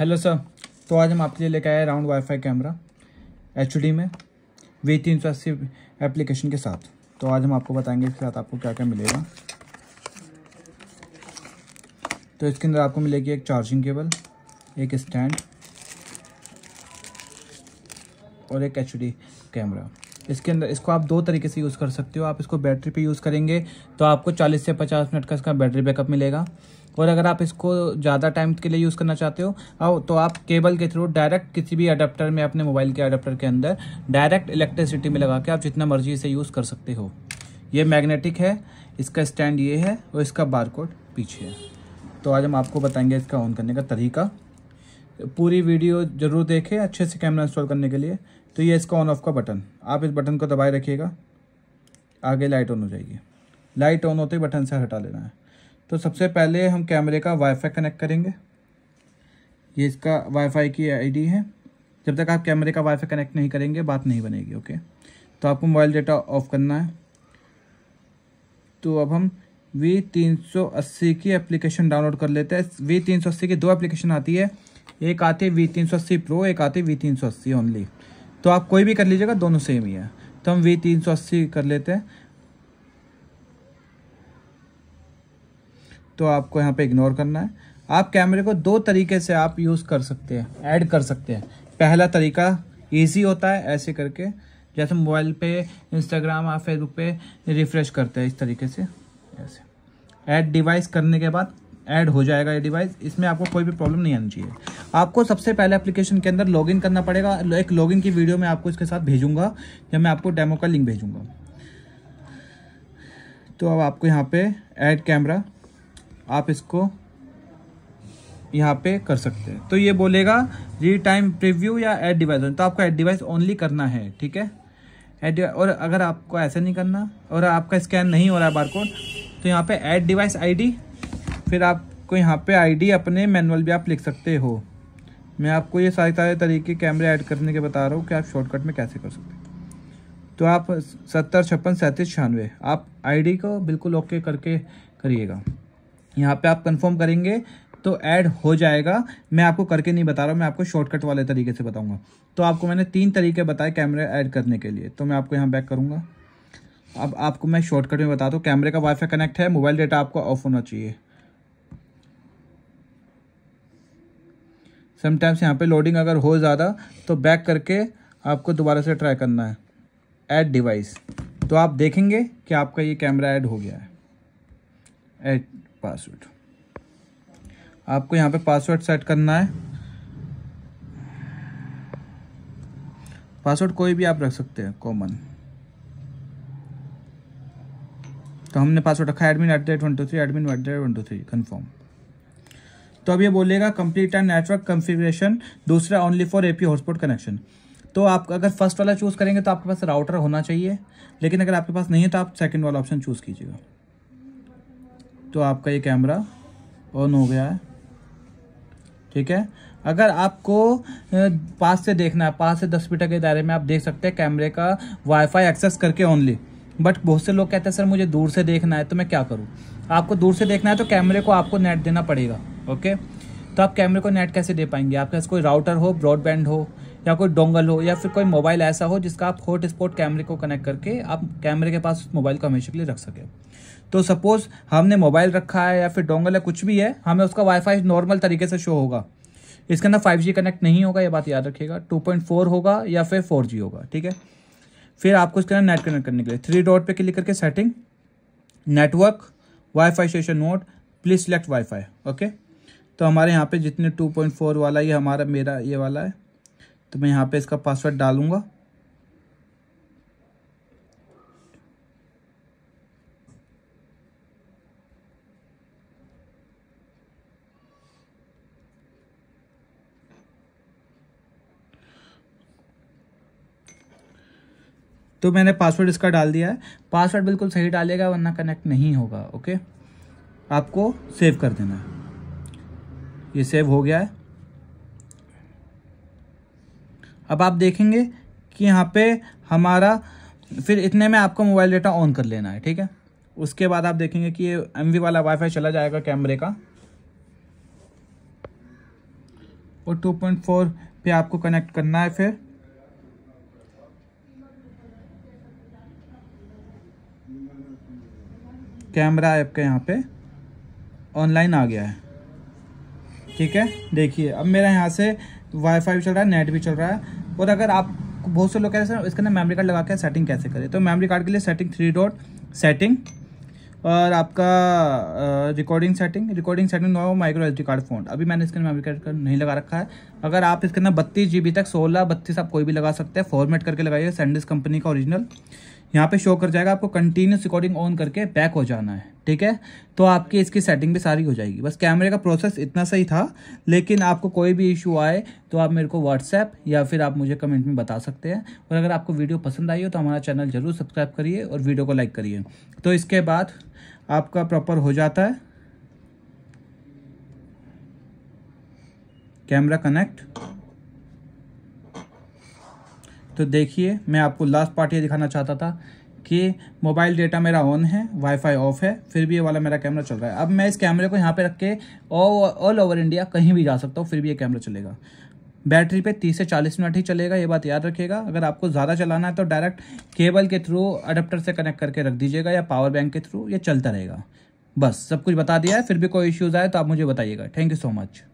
hello sir तो आज हम आपके लिए लेकर आए राउंड वाईफाई कैमरा एच में वी तीन सौ अस्सी एप्लीकेशन के साथ तो आज हम आपको बताएंगे इसके साथ आपको क्या क्या मिलेगा तो इसके अंदर आपको मिलेगी एक चार्जिंग केबल एक स्टैंड और एक एच कैमरा इसके अंदर इसको आप दो तरीके से यूज़ कर सकते हो आप इसको बैटरी पे यूज़ करेंगे तो आपको 40 से 50 मिनट का इसका बैटरी बैकअप मिलेगा और अगर आप इसको ज़्यादा टाइम के लिए यूज़ करना चाहते हो तो आप केबल के थ्रू डायरेक्ट किसी भी अडाप्टर में अपने मोबाइल के अडाप्टर के अंदर डायरेक्ट इलेक्ट्रिसिटी में लगा के आप जितना मर्जी इसे यूज़ कर सकते हो ये मैग्नेटिक है इसका स्टैंड ये है और इसका बार पीछे है तो आज हम आपको बताएंगे इसका ऑन करने का तरीका पूरी वीडियो ज़रूर देखें अच्छे से कैमरा इंस्टॉल करने के लिए तो ये इसका ऑन ऑफ का बटन आप इस बटन को दबाए रखिएगा आगे लाइट ऑन हो जाएगी लाइट ऑन होते ही बटन से हटा लेना है तो सबसे पहले हम कैमरे का वाईफाई कनेक्ट करेंगे ये इसका वाईफाई की आईडी है जब तक आप कैमरे का वाईफाई कनेक्ट नहीं करेंगे बात नहीं बनेगी ओके तो आपको मोबाइल डेटा ऑफ करना है तो अब हम वी तीन सौ अस्सी की एप्लीकेशन डाउनलोड कर लेते हैं वी तीन सौ अस्सी की दो एप्लीकेशन आती है एक आती है वी तीन सौ अस्सी प्रो एक आती है वी तीन सौ अस्सी ओनली तो आप कोई भी कर लीजिएगा दोनों सेम ही है तो हम वी तीन सौ अस्सी कर लेते हैं तो आपको यहाँ पे इग्नोर करना है आप कैमरे को दो तरीके से आप यूज़ कर सकते हैं ऐड कर सकते हैं पहला तरीका ईजी होता है ऐसे करके जैसे मोबाइल पे इंस्टाग्राम या फेसबुक पे रिफ़्रेश करते हैं इस तरीके से ऐसे ऐड डिवाइस करने के बाद ऐड हो जाएगा ये डिवाइस इसमें आपको कोई भी प्रॉब्लम नहीं आनी चाहिए आपको सबसे पहले एप्लीकेशन के अंदर लॉगिन करना पड़ेगा एक लॉगिन की वीडियो मैं आपको इसके साथ भेजूंगा जब मैं आपको डेमो का लिंक भेजूंगा तो अब आपको यहाँ पे ऐड कैमरा आप इसको यहाँ पे कर सकते हैं तो ये बोलेगा री टाइम प्रिव्यू या एड डिवाइस तो आपको एड डिवाइस ओनली करना है ठीक है एड और अगर आपको ऐसा नहीं करना और आपका स्कैन नहीं हो रहा है कोड तो यहाँ पे एड डिवाइस आईडी फिर आपको यहाँ पे आईडी अपने मैनुअल भी आप लिख सकते हो मैं आपको ये सारे सारे तरीके कैमरे ऐड करने के बता रहा हूँ कि आप शॉर्टकट में कैसे कर सकते तो आप सत्तर छप्पन सैंतीस छियानवे आप आई को बिल्कुल ओके करके करिएगा यहाँ पे आप कंफर्म करेंगे तो ऐड हो जाएगा मैं आपको करके नहीं बता रहा हूँ मैं आपको शॉर्टकट वाले तरीके से बताऊँगा तो आपको मैंने तीन तरीके बताए कैमरे ऐड करने के लिए तो मैं आपको यहाँ बैक करूँगा अब आपको मैं शॉर्टकट में बता दूँ कैमरे का वाईफाई कनेक्ट है मोबाइल डेटा आपका ऑफ होना चाहिए समटाइम्स यहाँ पे लोडिंग अगर हो ज़्यादा तो बैक करके आपको दोबारा से ट्राई करना है ऐड डिवाइस तो आप देखेंगे कि आपका ये कैमरा ऐड हो गया है ऐड पासवर्ड आपको यहाँ पे पासवर्ड सेट करना है पासवर्ड कोई भी आप रख सकते हैं कॉमन तो हमने पासवर्ड रखा है admin at the rate one two three admin at the rate one two three confirm तो अब ये बोलेगा कंप्लीट एंड नेटवर्क कॉन्फ़िगरेशन दूसरा only for AP hotspot connection तो आप अगर फर्स्ट वाला चूज़ करेंगे तो आपके पास राउटर होना चाहिए लेकिन अगर आपके पास नहीं है तो आप सेकेंड वाला ऑप्शन चूज़ कीजिएगा तो आपका ये कैमरा ऑन हो गया है ठीक है अगर आपको पास से देखना है पास से दस मीटर के दायरे में आप देख सकते हैं कैमरे का वाईफाई एक्सेस करके ओनली बट बहुत से लोग कहते हैं सर मुझे दूर से देखना है तो मैं क्या करूँ आपको दूर से देखना है तो कैमरे को आपको नेट देना पड़ेगा ओके तो आप कैमरे को नेट कैसे दे पाएंगे आपके पास कोई राउटर हो ब्रॉडबैंड हो या कोई डोंगल हो या फिर कोई मोबाइल ऐसा हो जिसका आप हॉट स्पॉट कैमरे को कनेक्ट करके आप कैमरे के पास उस मोबाइल को हमेशा के लिए रख सकें तो सपोज़ हमने मोबाइल रखा है या फिर डोंगल है कुछ भी है हमें उसका वाईफाई नॉर्मल तरीके से शो होगा इसके अंदर फाइव जी कनेक्ट नहीं होगा ये बात याद रखिएगा टू पॉइंट फोर होगा या फिर फोर जी होगा ठीक है फिर आपको इसके अंदर नेट कनेक्ट करने के लिए थ्री डॉट पे क्लिक करके setting network wifi station note please select wifi okay तो हमारे यहाँ पे जितने 2.4 वाला ये हमारा मेरा ये वाला है तो मैं यहाँ पे इसका पासवर्ड डालूंगा तो मैंने पासवर्ड इसका डाल दिया है पासवर्ड बिल्कुल सही डालेगा वरना कनेक्ट नहीं होगा ओके आपको सेव कर देना है ये सेव हो गया है अब आप देखेंगे कि यहाँ पे हमारा फिर इतने में आपको मोबाइल डेटा ऑन कर लेना है ठीक है उसके बाद आप देखेंगे कि ये एम वाला वाईफाई चला जाएगा कैमरे का और 2.4 पे आपको कनेक्ट करना है फिर कैमरा ऐप का यहाँ पे ऑनलाइन आ गया है ठीक है देखिए अब मेरा यहाँ से वाईफाई भी चल रहा है नेट भी चल रहा है और अगर आप बहुत से लोग कहते हैं इसके अंदर मेमोरी कार्ड लगा के सेटिंग कैसे करें तो मेमोरी कार्ड के लिए सेटिंग थ्री डॉट सेटिंग और आपका रिकॉर्डिंग सेटिंग रिकॉर्डिंग सेटिंग हो माइक्रो एच कार्ड फोन अभी मैंने इसके मेमोरी कार्ड का नहीं लगा रखा है अगर आप इसके अंदर बत्तीस जी तक सोलह बत्तीस आप कोई भी लगा सकते हैं फॉर्मेट करके लगाइए सैंडिस कंपनी का ओरिजिनल यहाँ पे शो कर जाएगा आपको कंटिन्यूस रिकॉर्डिंग ऑन करके बैक हो जाना है ठीक है तो आपकी इसकी सेटिंग भी सारी हो जाएगी बस कैमरे का प्रोसेस इतना सही था लेकिन आपको कोई भी इशू आए तो आप मेरे को व्हाट्सएप या फिर आप मुझे कमेंट में बता सकते हैं और अगर आपको वीडियो पसंद आई हो तो हमारा चैनल ज़रूर सब्सक्राइब करिए और वीडियो को लाइक करिए तो इसके बाद आपका प्रॉपर हो जाता है कैमरा कनेक्ट तो देखिए मैं आपको लास्ट पार्ट ये दिखाना चाहता था कि मोबाइल डेटा मेरा ऑन है वाईफाई ऑफ है फिर भी ये वाला मेरा कैमरा चल रहा है अब मैं इस कैमरे को यहाँ पे रख के ऑल ओवर इंडिया कहीं भी जा सकता हूँ फिर भी ये कैमरा चलेगा बैटरी पे 30 से 40 मिनट ही चलेगा ये बात याद रखिएगा अगर आपको ज़्यादा चलाना है तो डायरेक्ट केबल के थ्रू अडप्टर से कनेक्ट करके रख दीजिएगा या पावर बैंक के थ्रू ये चलता रहेगा बस सब कुछ बता दिया है फिर भी कोई इश्यूज़ आए तो आप मुझे बताइएगा थैंक यू सो मच